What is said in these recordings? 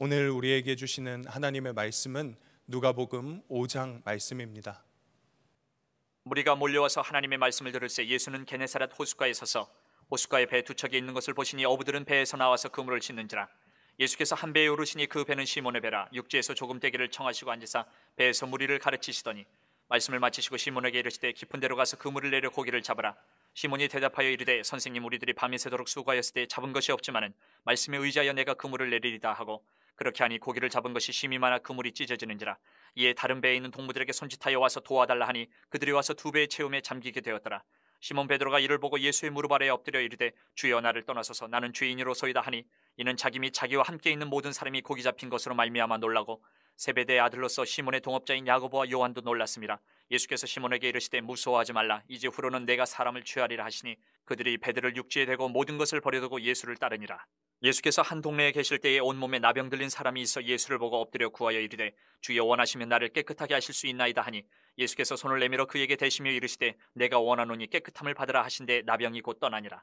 오늘 우리에게 주시는 하나님의 말씀은 누가복음 5장 말씀입니다. 무리가 몰려와서 하나님의 말씀을 들을 때 예수는 게네사렛 호숫가에 서서 호숫가에 배두 척이 있는 것을 보시니 어부들은 배에서 나와서 그물을 씻는지라 예수께서 한 배에 오르시니 그 배는 시몬의 배라 육지에서 조금 되기를 청하시고 앉으사 배에서 무리를 가르치시더니 말씀을 마치시고 시몬에게 이르시되 깊은 데로 가서 그물을 내려 고기를 잡으라 시몬이 대답하여 이르되 선생님 우리들이 밤이 새도록 수고하였을 때 잡은 것이 없지만은 말씀에 의지하여 내가 그물을 내리리다 하고 그렇게 하니 고기를 잡은 것이 심히 많아 그물이 찢어지는지라 이에 다른 배에 있는 동무들에게 손짓하여 와서 도와달라 하니 그들이 와서 두 배의 채움에 잠기게 되었더라 시몬 베드로가 이를 보고 예수의 무릎 아래에 엎드려 이르되 주여 나를 떠나서서 나는 죄인으로서이다 하니 이는 자기 및 자기와 함께 있는 모든 사람이 고기 잡힌 것으로 말미암아 놀라고 세베대의 아들로서 시몬의 동업자인 야고보와 요한도 놀랐습니다 예수께서 시몬에게 이르시되 무서워하지 말라 이제 후로는 내가 사람을 취하리라 하시니 그들이 배들을 육지에 대고 모든 것을 버려두고 예수를 따르니라 예수께서 한 동네에 계실 때에 온몸에 나병 들린 사람이 있어 예수를 보고 엎드려 구하여 이르되 주여 원하시면 나를 깨끗하게 하실 수 있나이다 하니 예수께서 손을 내밀어 그에게 대시며 이르시되 내가 원하노니 깨끗함을 받으라 하신데 나병이 곧 떠나니라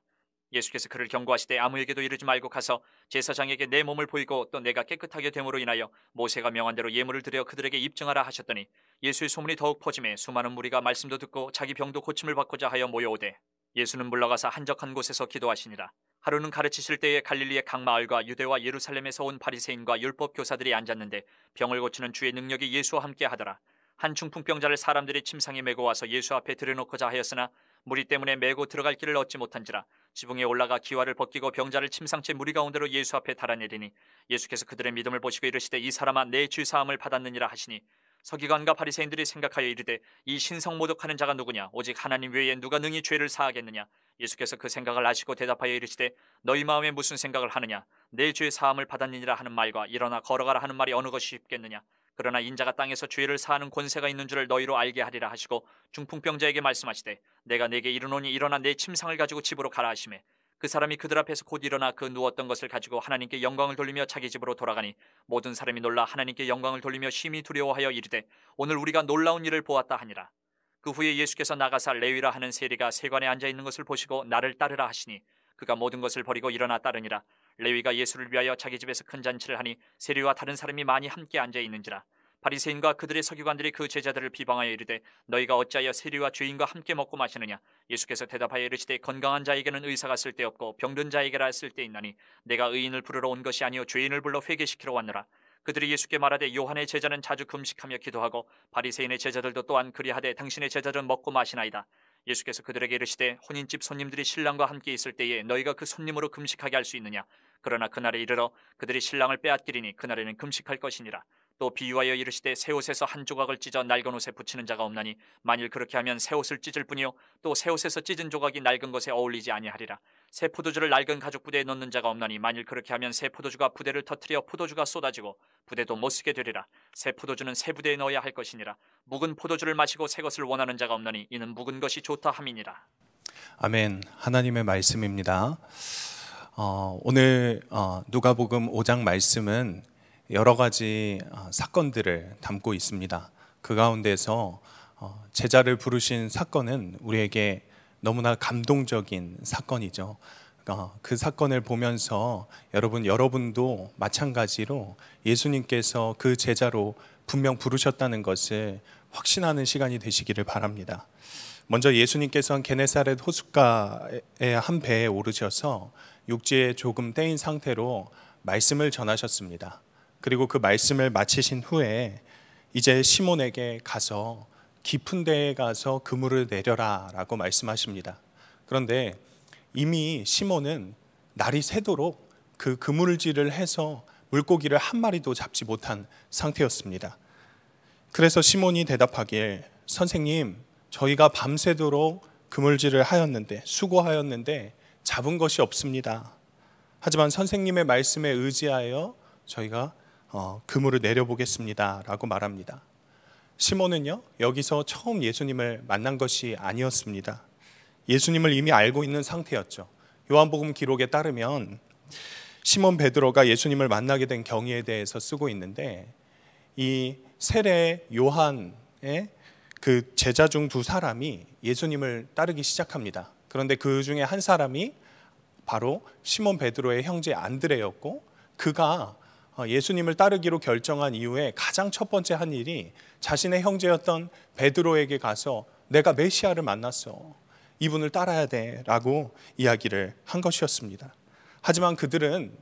예수께서 그를 경고하시되 아무에게도 이르지 말고 가서 제사장에게 내 몸을 보이고 또 내가 깨끗하게 됨으로 인하여 모세가 명한대로 예물을 드려 그들에게 입증하라 하셨더니 예수의 소문이 더욱 퍼짐에 수많은 무리가 말씀도 듣고 자기 병도 고침을 받고자 하여 모여오되 예수는 물러가서 한적한 곳에서 기도하시니라 하루는 가르치실 때에 갈릴리의 각 마을과 유대와 예루살렘에서 온 바리새인과 율법 교사들이 앉았는데 병을 고치는 주의 능력이 예수와 함께 하더라 한 중풍병자를 사람들이 침상에 메고 와서 예수 앞에 들여놓고자 하였으나 무리 때문에 메고 들어갈 길을 얻지 못한지라 지붕에 올라가 기와를 벗기고 병자를 침상치 무리 가운데로 예수 앞에 달아내리니 예수께서 그들의 믿음을 보시고 이르시되 이 사람아 내주 사함을 받았느니라 하시니 서기관과 바리새인들이 생각하여 이르되 이 신성 모독하는 자가 누구냐 오직 하나님 외에 누가 능히 죄를 사하겠느냐 예수께서 그 생각을 아시고 대답하여 이르시되 너희 마음에 무슨 생각을 하느냐 내 주의 사함을 받았느니라 하는 말과 일어나 걸어가라 하는 말이 어느 것이 쉽겠느냐 그러나 인자가 땅에서 죄를 사하는 권세가 있는 줄을 너희로 알게 하리라 하시고 중풍병자에게 말씀하시되 내가 네게 이르노니 일어나 내 침상을 가지고 집으로 가라 하심에 그 사람이 그들 앞에서 곧 일어나 그 누웠던 것을 가지고 하나님께 영광을 돌리며 자기 집으로 돌아가니 모든 사람이 놀라 하나님께 영광을 돌리며 심히 두려워하여 이르되 오늘 우리가 놀라운 일을 보았다 하니라 그 후에 예수께서 나가사 레위라 하는 세리가 세관에 앉아 있는 것을 보시고 나를 따르라 하시니 그가 모든 것을 버리고 일어나 따르니라 레위가 예수를 위하여 자기 집에서 큰 잔치를 하니 세리와 다른 사람이 많이 함께 앉아 있는지라 바리새인과 그들의 서기관들이 그 제자들을 비방하여 이르되 너희가 어찌하여 세리와 죄인과 함께 먹고 마시느냐 예수께서 대답하여 이르시되 건강한 자에게는 의사가 쓸데없고 병든 자에게라 쓸데있나니 내가 의인을 부르러 온 것이 아니요 죄인을 불러 회개시키러 왔느라 그들이 예수께 말하되 요한의 제자는 자주 금식하며 기도하고 바리새인의 제자들도 또한 그리하되 당신의 제자들은 먹고 마시나이다 예수께서 그들에게 이르시되 혼인집 손님들이 신랑과 함께 있을 때에 너희가 그 손님으로 금식하게 할 수 있느냐 그러나 그날에 이르러 그들이 신랑을 빼앗기리니 그날에는 금식할 것이니라 또 비유하여 이르시되 새 옷에서 한 조각을 찢어 낡은 옷에 붙이는 자가 없나니 만일 그렇게 하면 새 옷을 찢을 뿐이요 또 새 옷에서 찢은 조각이 낡은 것에 어울리지 아니하리라 새 포도주를 낡은 가죽 부대에 넣는 자가 없나니 만일 그렇게 하면 새 포도주가 부대를 터트려 포도주가 쏟아지고 부대도 못 쓰게 되리라 새 포도주는 새 부대에 넣어야 할 것이니라 묵은 포도주를 마시고 새 것을 원하는 자가 없나니 이는 묵은 것이 좋다 함이니라 아멘 하나님의 말씀입니다. 어, 오늘 어, 누가복음 5장 말씀은 여러 가지 어, 사건들을 담고 있습니다. 그 가운데서 어, 제자를 부르신 사건은 우리에게 너무나 감동적인 사건이죠. 그러니까 그 사건을 보면서 여러분 여러분도 마찬가지로 예수님께서 그 제자로 분명 부르셨다는 것을 확신하는 시간이 되시기를 바랍니다. 먼저 예수님께서는 게네사렛 호숫가의 한 배에 오르셔서 육지에 조금 떼인 상태로 말씀을 전하셨습니다. 그리고 그 말씀을 마치신 후에 이제 시몬에게 가서 깊은 데에 가서 그물을 내려라라고 말씀하십니다. 그런데 이미 시몬은 날이 새도록 그 그물질을 해서 물고기를 한 마리도 잡지 못한 상태였습니다. 그래서 시몬이 대답하길 선생님 저희가 밤새도록 그물질을 하였는데 수고하였는데 잡은 것이 없습니다. 하지만 선생님의 말씀에 의지하여 저희가 어, 그물을 내려보겠습니다. 라고 말합니다. 시몬은요, 여기서 처음 예수님을 만난 것이 아니었습니다. 예수님을 이미 알고 있는 상태였죠. 요한복음 기록에 따르면 시몬 베드로가 예수님을 만나게 된 경위에 대해서 쓰고 있는데 이 세례 요한의 그 제자 중 두 사람이 예수님을 따르기 시작합니다. 그런데 그 중에 한 사람이 바로 시몬 베드로의 형제 안드레였고 그가 어, 예수님을 따르기로 결정한 이후에 가장 첫 번째 한 일이 자신의 형제였던 베드로에게 가서 내가 메시아를 만났어. 이분을 따라야 돼. 라고 이야기를 한 것이었습니다. 하지만 그들은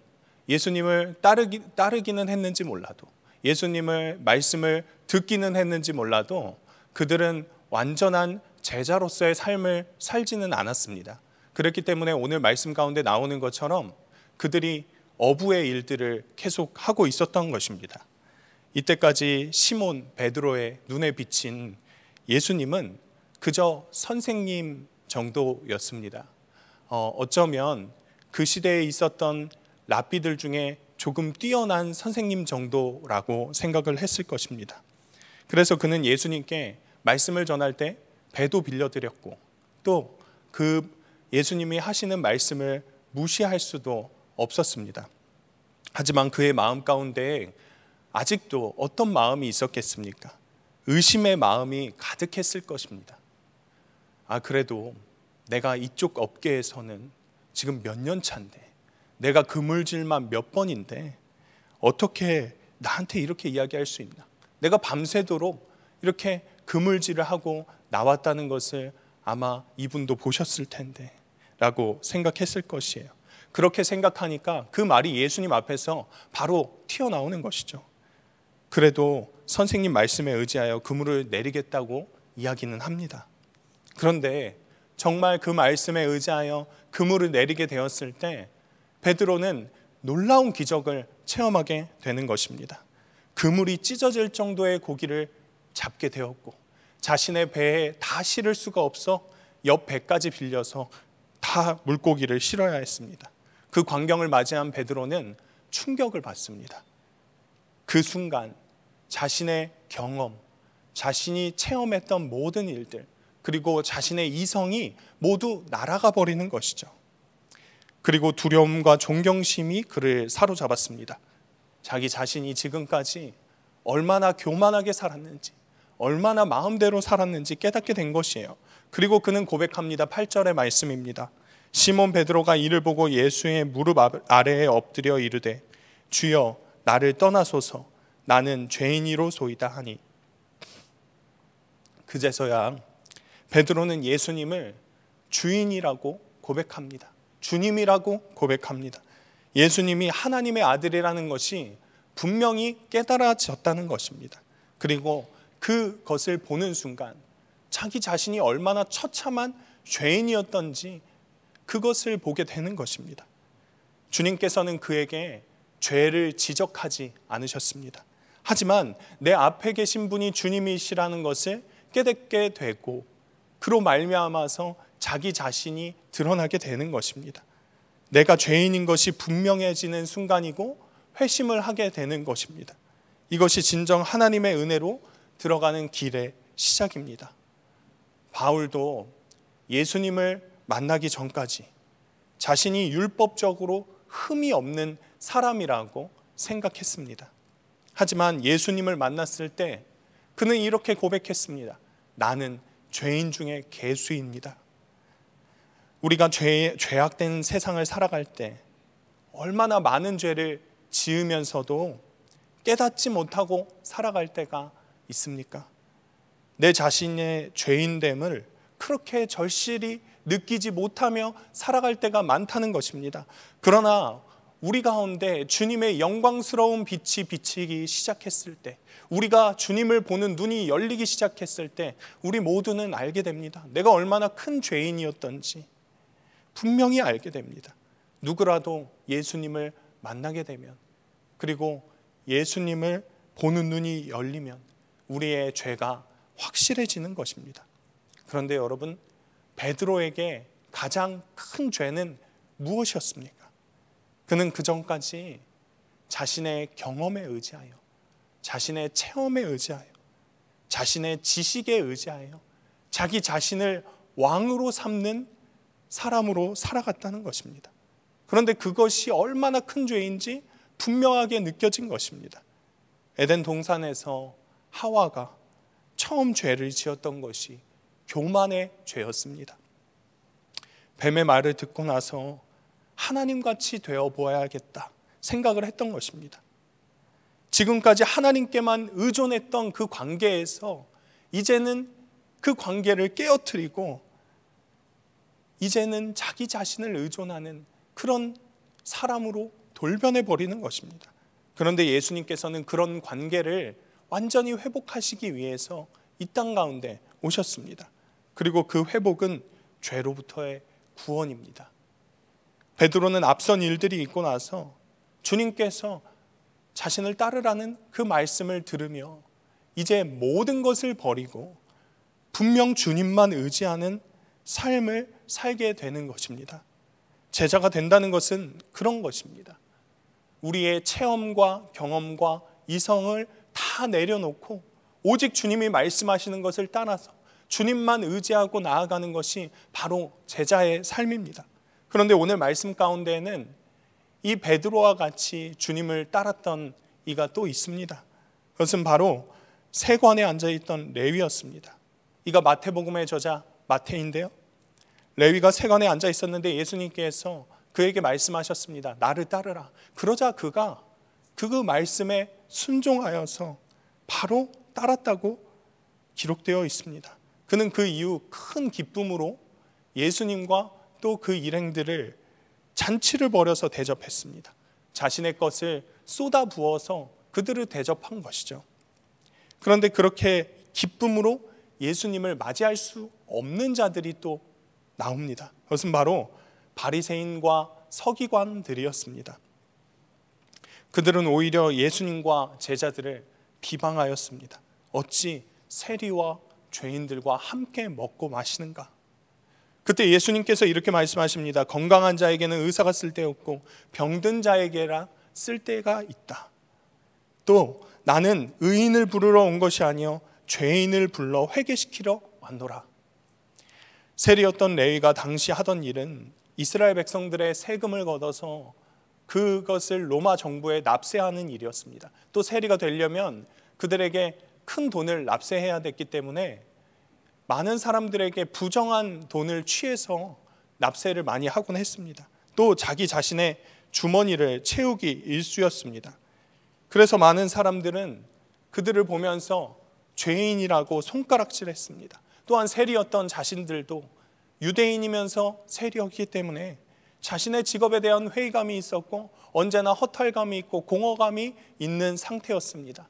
예수님을 따르기, 따르기는 했는지 몰라도 예수님을 말씀을 듣기는 했는지 몰라도 그들은 완전한 제자로서의 삶을 살지는 않았습니다. 그렇기 때문에 오늘 말씀 가운데 나오는 것처럼 그들이 어부의 일들을 계속 하고 있었던 것입니다. 이때까지 시몬 베드로의 눈에 비친 예수님은 그저 선생님 정도였습니다. 어, 쩌면그 시대에 있었던 랍비들 중에 조금 뛰어난 선생님 정도라고 생각을 했을 것입니다. 그래서 그는 예수님께 말씀을 전할 때 배도 빌려드렸고 또 그 예수님이 하시는 말씀을 무시할 수도 없었습니다. 하지만 그의 마음 가운데 아직도 어떤 마음이 있었겠습니까? 의심의 마음이 가득했을 것입니다. 아, 그래도 내가 이쪽 업계에서는 지금 몇 년 차인데, 내가 그물질만 몇 번인데, 어떻게 나한테 이렇게 이야기할 수 있나? 내가 밤새도록 이렇게 그물질을 하고 나왔다는 것을 아마 이분도 보셨을 텐데, 라고 생각했을 것이에요. 그렇게 생각하니까 그 말이 예수님 앞에서 바로 튀어나오는 것이죠. 그래도 선생님 말씀에 의지하여 그물을 내리겠다고 이야기는 합니다. 그런데 정말 그 말씀에 의지하여 그물을 내리게 되었을 때 베드로는 놀라운 기적을 체험하게 되는 것입니다. 그물이 찢어질 정도의 고기를 잡게 되었고 자신의 배에 다 실을 수가 없어 옆 배까지 빌려서 다 물고기를 실어야 했습니다. 그 광경을 맞이한 베드로는 충격을 받습니다. 그 순간 자신의 경험, 자신이 체험했던 모든 일들, 그리고 자신의 이성이 모두 날아가 버리는 것이죠. 그리고 두려움과 존경심이 그를 사로잡았습니다. 자기 자신이 지금까지 얼마나 교만하게 살았는지, 얼마나 마음대로 살았는지 깨닫게 된 것이에요. 그리고 그는 고백합니다. 8절의 말씀입니다. 시몬 베드로가 이를 보고 예수의 무릎 아래에 엎드려 이르되 주여 나를 떠나소서 나는 죄인이로소이다 하니 그제서야 베드로는 예수님을 주인이라고 고백합니다. 주님이라고 고백합니다. 예수님이 하나님의 아들이라는 것이 분명히 깨달아졌다는 것입니다. 그리고 그것을 보는 순간 자기 자신이 얼마나 처참한 죄인이었던지 그것을 보게 되는 것입니다. 주님께서는 그에게 죄를 지적하지 않으셨습니다. 하지만 내 앞에 계신 분이 주님이시라는 것을 깨닫게 되고 그로 말미암아서 자기 자신이 드러나게 되는 것입니다. 내가 죄인인 것이 분명해지는 순간이고 회심을 하게 되는 것입니다. 이것이 진정 하나님의 은혜로 들어가는 길의 시작입니다. 바울도 예수님을 만나기 전까지 자신이 율법적으로 흠이 없는 사람이라고 생각했습니다. 하지만 예수님을 만났을 때 그는 이렇게 고백했습니다. 나는 죄인 중에 개수입니다. 우리가 죄, 죄악된 세상을 살아갈 때 얼마나 많은 죄를 지으면서도 깨닫지 못하고 살아갈 때가 있습니까? 내 자신의 죄인됨을 그렇게 절실히 느끼지 못하며 살아갈 때가 많다는 것입니다. 그러나 우리 가운데 주님의 영광스러운 빛이 비치기 시작했을 때, 우리가 주님을 보는 눈이 열리기 시작했을 때, 우리 모두는 알게 됩니다. 내가 얼마나 큰 죄인이었던지 분명히 알게 됩니다. 누구라도 예수님을 만나게 되면, 그리고 예수님을 보는 눈이 열리면 우리의 죄가 확실해지는 것입니다. 그런데 여러분, 베드로에게 가장 큰 죄는 무엇이었습니까? 그는 그 전까지 자신의 경험에 의지하여, 자신의 체험에 의지하여, 자신의 지식에 의지하여 자기 자신을 왕으로 삼는 사람으로 살아갔다는 것입니다. 그런데 그것이 얼마나 큰 죄인지 분명하게 느껴진 것입니다. 에덴 동산에서 하와가 처음 죄를 지었던 것이 교만의 죄였습니다. 뱀의 말을 듣고 나서 하나님같이 되어 보아야겠다 생각을 했던 것입니다. 지금까지 하나님께만 의존했던 그 관계에서 이제는 그 관계를 깨어뜨리고 이제는 자기 자신을 의존하는 그런 사람으로 돌변해 버리는 것입니다. 그런데 예수님께서는 그런 관계를 완전히 회복하시기 위해서 이 땅 가운데 오셨습니다. 그리고 그 회복은 죄로부터의 구원입니다. 베드로는 앞선 일들이 있고 나서 주님께서 자신을 따르라는 그 말씀을 들으며 이제 모든 것을 버리고 분명 주님만 의지하는 삶을 살게 되는 것입니다. 제자가 된다는 것은 그런 것입니다. 우리의 체험과 경험과 이성을 다 내려놓고 오직 주님이 말씀하시는 것을 따라서 주님만 의지하고 나아가는 것이 바로 제자의 삶입니다. 그런데 오늘 말씀 가운데에는 이 베드로와 같이 주님을 따랐던 이가 또 있습니다. 그것은 바로 세관에 앉아 있던 레위였습니다. 이가 마태복음의 저자 마태인데요. 레위가 세관에 앉아 있었는데 예수님께서 그에게 말씀하셨습니다. 나를 따르라. 그러자 그가 그 말씀에 순종하여서 바로 따랐다고 기록되어 있습니다. 그는 그 이후 큰 기쁨으로 예수님과 또 그 일행들을 잔치를 벌여서 대접했습니다. 자신의 것을 쏟아 부어서 그들을 대접한 것이죠. 그런데 그렇게 기쁨으로 예수님을 맞이할 수 없는 자들이 또 나옵니다. 그것은 바로 바리새인과 서기관들이었습니다. 그들은 오히려 예수님과 제자들을 비방하였습니다. 어찌 세리와 죄인들과 함께 먹고 마시는가? 그때 예수님께서 이렇게 말씀하십니다. 건강한 자에게는 의사가 쓸데없고 병든 자에게라 쓸데가 있다. 또 나는 의인을 부르러 온 것이 아니요 죄인을 불러 회개시키러 왔노라. 세리였던 레위가 당시 하던 일은 이스라엘 백성들의 세금을 걷어서 그것을 로마 정부에 납세하는 일이었습니다. 또 세리가 되려면 그들에게 큰 돈을 납세해야 됐기 때문에 많은 사람들에게 부정한 돈을 취해서 납세를 많이 하곤 했습니다. 또 자기 자신의 주머니를 채우기 일쑤였습니다. 그래서 많은 사람들은 그들을 보면서 죄인이라고 손가락질했습니다. 또한 세리였던 자신들도 유대인이면서 세리였기 때문에 자신의 직업에 대한 회의감이 있었고 언제나 허탈감이 있고 공허감이 있는 상태였습니다.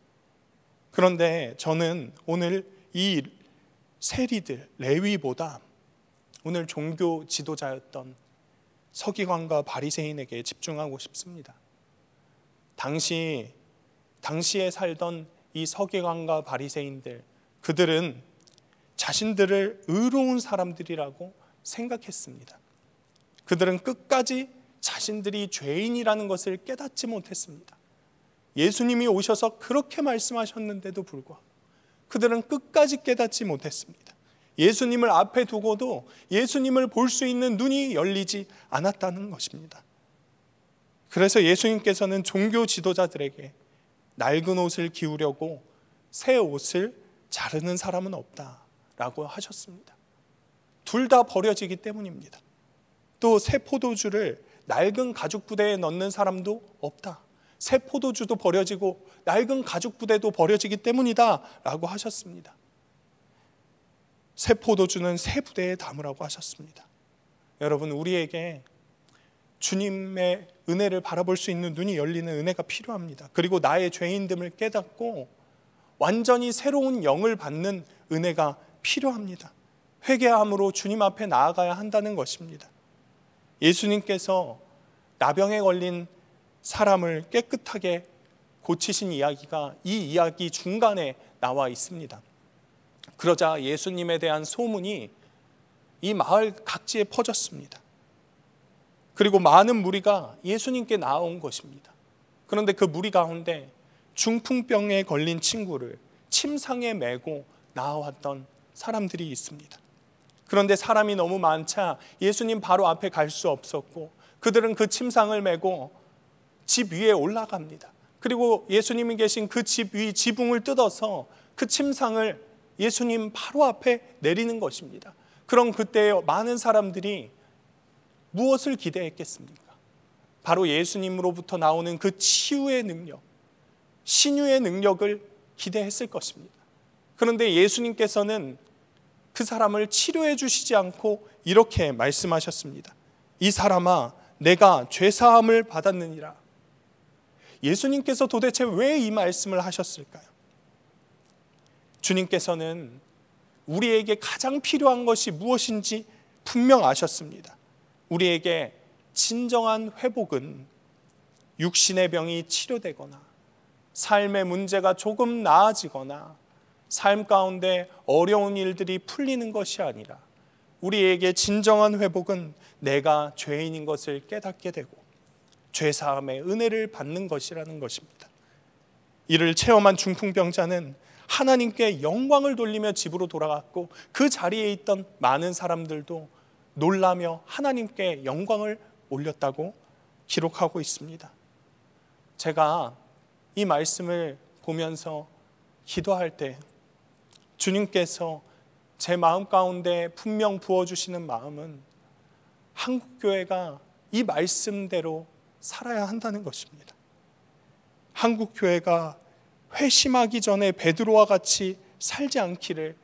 그런데 저는 오늘 이 세리들, 레위보다 오늘 종교 지도자였던 서기관과 바리새인에게 집중하고 싶습니다. 당시 당시에 살던 이 서기관과 바리새인들 그들은 자신들을 의로운 사람들이라고 생각했습니다. 그들은 끝까지 자신들이 죄인이라는 것을 깨닫지 못했습니다. 예수님이 오셔서 그렇게 말씀하셨는데도 불구하고 그들은 끝까지 깨닫지 못했습니다. 예수님을 앞에 두고도 예수님을 볼 수 있는 눈이 열리지 않았다는 것입니다. 그래서 예수님께서는 종교 지도자들에게 낡은 옷을 기우려고 새 옷을 자르는 사람은 없다 라고 하셨습니다. 둘 다 버려지기 때문입니다. 또 새 포도주를 낡은 가죽 부대에 넣는 사람도 없다. 새 포도주도 버려지고 낡은 가죽 부대도 버려지기 때문이다라고 하셨습니다. 새 포도주는 새 부대에 담으라고 하셨습니다. 여러분 우리에게 주님의 은혜를 바라볼 수 있는 눈이 열리는 은혜가 필요합니다. 그리고 나의 죄인됨을 깨닫고 완전히 새로운 영을 받는 은혜가 필요합니다. 회개함으로 주님 앞에 나아가야 한다는 것입니다. 예수님께서 나병에 걸린 사람을 깨끗하게 고치신 이야기가 이 이야기 중간에 나와 있습니다. 그러자 예수님에 대한 소문이 이 마을 각지에 퍼졌습니다. 그리고 많은 무리가 예수님께 나온 것입니다. 그런데 그 무리 가운데 중풍병에 걸린 친구를 침상에 메고 나왔던 사람들이 있습니다. 그런데 사람이 너무 많자 예수님 바로 앞에 갈 수 없었고 그들은 그 침상을 메고 집 위에 올라갑니다. 그리고 예수님이 계신 그 집 위 지붕을 뜯어서 그 침상을 예수님 바로 앞에 내리는 것입니다. 그럼 그때 많은 사람들이 무엇을 기대했겠습니까? 바로 예수님으로부터 나오는 그 치유의 능력, 신유의 능력을 기대했을 것입니다. 그런데 예수님께서는 그 사람을 치료해 주시지 않고 이렇게 말씀하셨습니다. 이 사람아, 내가 죄사함을 받았느니라. 예수님께서 도대체 왜 이 말씀을 하셨을까요? 주님께서는 우리에게 가장 필요한 것이 무엇인지 분명 아셨습니다. 우리에게 진정한 회복은 육신의 병이 치료되거나 삶의 문제가 조금 나아지거나 삶 가운데 어려운 일들이 풀리는 것이 아니라 우리에게 진정한 회복은 내가 죄인인 것을 깨닫게 되고 죄 사함의 은혜를 받는 것이라는 것입니다. 이를 체험한 중풍병자는 하나님께 영광을 돌리며 집으로 돌아갔고 그 자리에 있던 많은 사람들도 놀라며 하나님께 영광을 올렸다고 기록하고 있습니다. 제가 이 말씀을 보면서 기도할 때 주님께서 제 마음 가운데 분명 부어주시는 마음은 한국교회가 이 말씀대로 살아야 한다는 것입니다. 한국 교회가 회심하기 전에 베드로와 같이 살지 않기를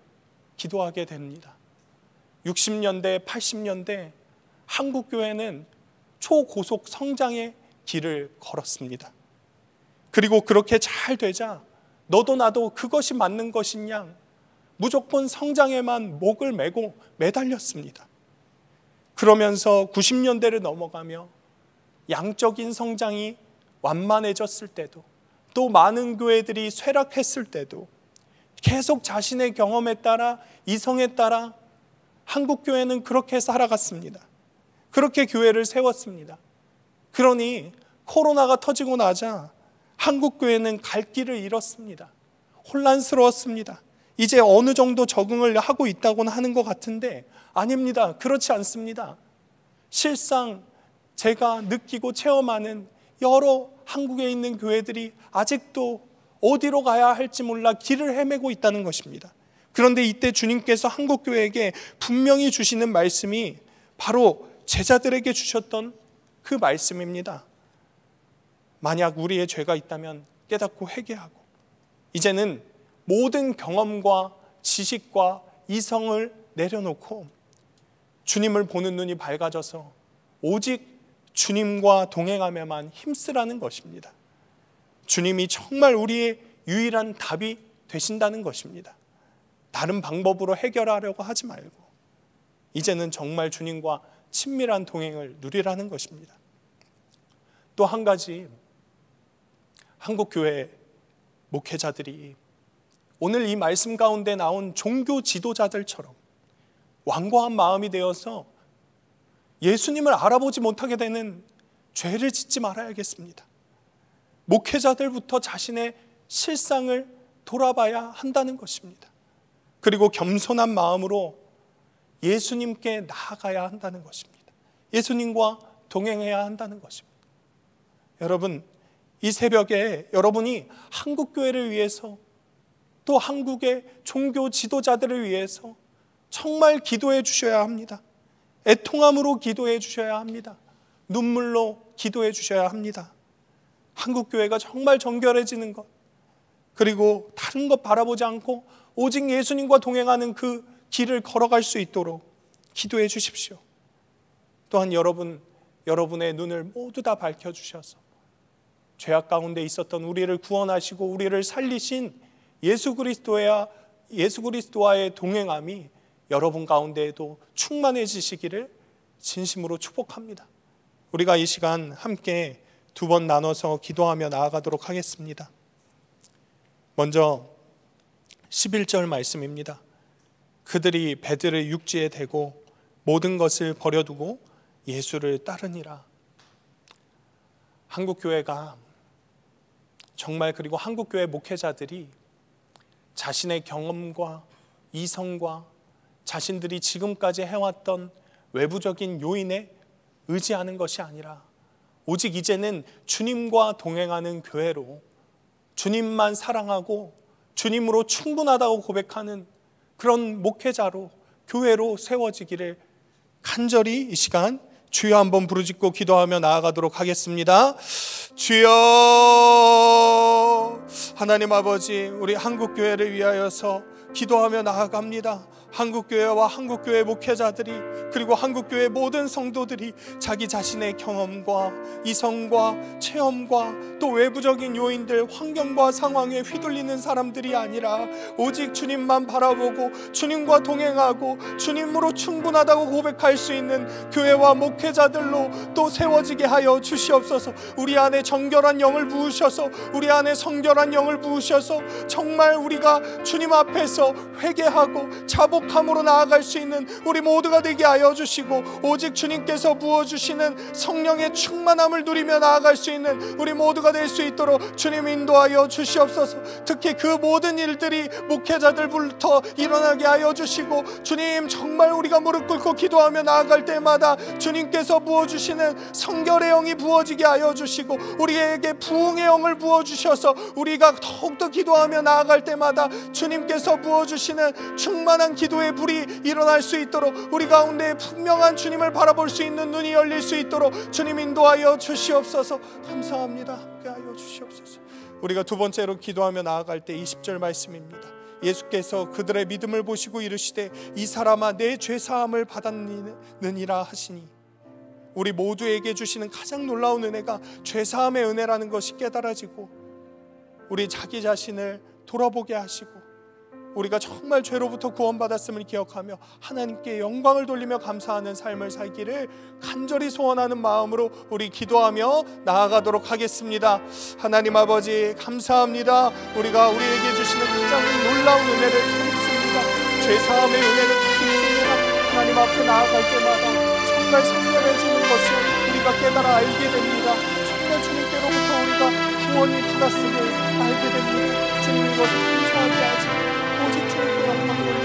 기도하게 됩니다. 60년대, 80년대 한국 교회는 초고속 성장의 길을 걸었습니다. 그리고 그렇게 잘 되자 너도 나도 그것이 맞는 것이냐 무조건 성장에만 목을 메고 매달렸습니다. 그러면서 90년대를 넘어가며 양적인 성장이 완만해졌을 때도 또 많은 교회들이 쇠락했을 때도 계속 자신의 경험에 따라 이성에 따라 한국 교회는 그렇게 살아갔습니다. 그렇게 교회를 세웠습니다. 그러니 코로나가 터지고 나자 한국 교회는 갈 길을 잃었습니다. 혼란스러웠습니다. 이제 어느 정도 적응을 하고 있다고는 하는 것 같은데 아닙니다. 그렇지 않습니다. 실상 제가 느끼고 체험하는 여러 한국에 있는 교회들이 아직도 어디로 가야 할지 몰라 길을 헤매고 있다는 것입니다. 그런데 이때 주님께서 한국 교회에게 분명히 주시는 말씀이 바로 제자들에게 주셨던 그 말씀입니다. 만약 우리의 죄가 있다면 깨닫고 회개하고 이제는 모든 경험과 지식과 이성을 내려놓고 주님을 보는 눈이 밝아져서 오직 주님과 동행하며만 힘쓰라는 것입니다. 주님이 정말 우리의 유일한 답이 되신다는 것입니다. 다른 방법으로 해결하려고 하지 말고 이제는 정말 주님과 친밀한 동행을 누리라는 것입니다. 또 한 가지 한국 교회 목회자들이 오늘 이 말씀 가운데 나온 종교 지도자들처럼 완고한 마음이 되어서 예수님을 알아보지 못하게 되는 죄를 짓지 말아야겠습니다. 목회자들부터 자신의 실상을 돌아봐야 한다는 것입니다. 그리고 겸손한 마음으로 예수님께 나아가야 한다는 것입니다. 예수님과 동행해야 한다는 것입니다. 여러분, 이 새벽에 여러분이 한국교회를 위해서 또 한국의 종교 지도자들을 위해서 정말 기도해 주셔야 합니다. 애통함으로 기도해 주셔야 합니다. 눈물로 기도해 주셔야 합니다. 한국교회가 정말 정결해지는 것, 그리고 다른 것 바라보지 않고 오직 예수님과 동행하는 그 길을 걸어갈 수 있도록 기도해 주십시오. 또한 여러분, 여러분의 눈을 모두 다 밝혀주셔서 죄악 가운데 있었던 우리를 구원하시고 우리를 살리신 예수 그리스도야 예수 그리스도와의 동행함이 여러분 가운데에도 충만해지시기를 진심으로 축복합니다. 우리가 이 시간 함께 두 번 나눠서 기도하며 나아가도록 하겠습니다. 먼저 11절 말씀입니다. 그들이 배들을 육지에 대고 모든 것을 버려두고 예수를 따르니라. 한국교회가 정말 그리고 한국교회 목회자들이 자신의 경험과 이성과 자신들이 지금까지 해왔던 외부적인 요인에 의지하는 것이 아니라 오직 이제는 주님과 동행하는 교회로 주님만 사랑하고 주님으로 충분하다고 고백하는 그런 목회자로 교회로 세워지기를 간절히 이 시간 주여 한번 부르짖고 기도하며 나아가도록 하겠습니다. 주여 하나님 아버지 우리 한국 교회를 위하여서 기도하며 나아갑니다. 한국교회와 한국교회 목회자들이 그리고 한국교회 모든 성도들이 자기 자신의 경험과 이성과 체험과 또 외부적인 요인들, 환경과 상황에 휘둘리는 사람들이 아니라 오직 주님만 바라보고 주님과 동행하고 주님으로 충분하다고 고백할 수 있는 교회와 목회자들로 또 세워지게 하여 주시옵소서. 우리 안에 정결한 영을 부으셔서 우리 안에 성결한 영을 부으셔서 정말 우리가 주님 앞에서 회개하고 자복함으로 나아갈 수 있는 우리 모두가 되게 하여 하여 주시고 오직 주님께서 부어 주시는 성령의 충만함을 누리며 나아갈 수 있는 우리 모두가 될 수 있도록 주님 인도하여 주시옵소서. 특히 그 모든 일들이 목회자들부터 일어나게 하여 주시고 주님 정말 우리가 무릎 꿇고 기도하며 나아갈 때마다 주님께서 부어 주시는 성결의 영이 부어지게 하여 주시고 우리에게 부흥의 영을 부어 주셔서 우리가 더욱더 기도하며 나아갈 때마다 주님께서 부어 주시는 충만한 기도의 불이 일어날 수 있도록 우리 가운데 나 분명한 주님을 바라볼 수 있는 눈이 열릴 수 있도록 주님 인도하여 주시옵소서 감사합니다 함께하여 주시옵소서 우리가 두 번째로 기도하며 나아갈 때 20절 말씀입니다 예수께서 그들의 믿음을 보시고 이르시되 이 사람아 내 죄사함을 받았느니라 하시니 우리 모두에게 주시는 가장 놀라운 은혜가 죄사함의 은혜라는 것이 깨달아지고 우리 자기 자신을 돌아보게 하시고 우리가 정말 죄로부터 구원받았음을 기억하며 하나님께 영광을 돌리며 감사하는 삶을 살기를 간절히 소원하는 마음으로 우리 기도하며 나아가도록 하겠습니다. 하나님 아버지 감사합니다. 우리가 우리에게 주시는 가장 놀라운 은혜를 드습니다 죄사함의 은혜를 드립니다. 하나님 앞에 나아갈 때마다 정말 성령해지는 것을 우리가 깨달아 알게 됩니다. 정말 주님께로부터 우리가 구원이 받았음을 알게 됩니다. 주님 이것을 감사하게 하시고 我就最要好